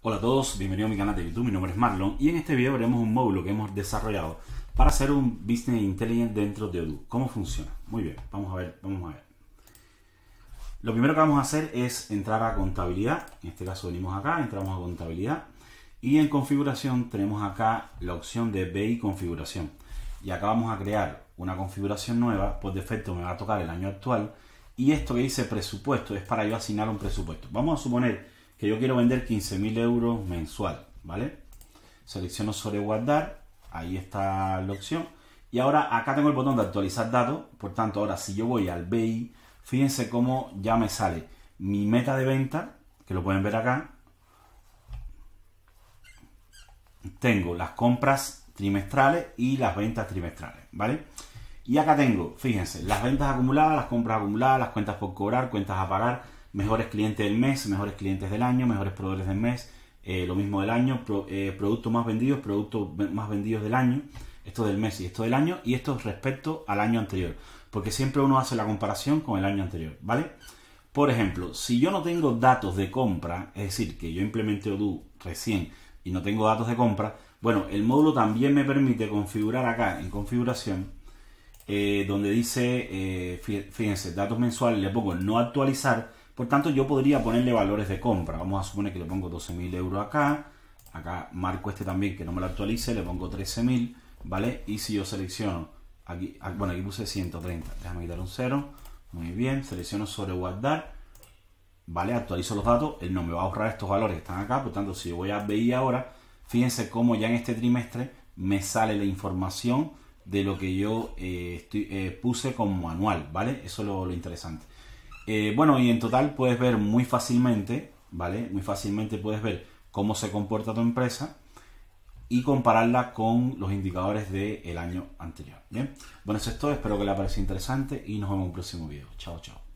Hola a todos, bienvenidos a mi canal de YouTube, mi nombre es Marlon y en este video veremos un módulo que hemos desarrollado para hacer un Business Intelligence dentro de Odoo. ¿Cómo funciona? Muy bien, vamos a ver, vamos a ver. Lo primero que vamos a hacer es entrar a contabilidad, en este caso venimos acá, entramos a contabilidad y en configuración tenemos acá la opción de BI configuración y acá vamos a crear una configuración nueva, por defecto me va a tocar el año actual y esto que dice presupuesto es para yo asignar un presupuesto. Vamos a suponer que yo quiero vender 15.000 euros mensual, ¿vale? Selecciono sobre guardar, ahí está la opción. Y ahora acá tengo el botón de actualizar datos, por tanto ahora si yo voy al BI, fíjense cómo ya me sale mi meta de venta, que lo pueden ver acá. Tengo las compras trimestrales y las ventas trimestrales, ¿vale? Y acá tengo, fíjense, las ventas acumuladas, las compras acumuladas, las cuentas por cobrar, cuentas a pagar, mejores clientes del mes, mejores clientes del año, mejores proveedores del mes, eh, lo mismo del año, eh, productos más vendidos, productos más vendidos del año, esto del mes y esto del año, y esto respecto al año anterior, porque siempre uno hace la comparación con el año anterior, ¿vale? Por ejemplo, si yo no tengo datos de compra, es decir, que yo implementé Odoo recién y no tengo datos de compra, bueno, el módulo también me permite configurar acá en configuración, eh, donde dice, fíjense, datos mensuales, le pongo no actualizar, por tanto, yo podría ponerle valores de compra. Vamos a suponer que le pongo 12.000 euros acá. Acá marco este también que no me lo actualice, le pongo 13.000, ¿vale? Y si yo selecciono, aquí, ah, bueno, aquí puse 130, déjame quitar un 0. Muy bien, selecciono sobre guardar, ¿vale? Actualizo los datos, él no me va a ahorrar estos valores que están acá. Por tanto, si yo voy a BI ahora, fíjense cómo ya en este trimestre me sale la información de lo que yo eh, eh, puse como anual, ¿vale? Eso es lo interesante. Eh, bueno, y en total puedes ver muy fácilmente, ¿vale? Muy fácilmente puedes ver cómo se comporta tu empresa y compararla con los indicadores del año anterior. ¿bien? Bueno, eso es todo, espero que les parecido interesante y nos vemos en un próximo video. Chao, chao.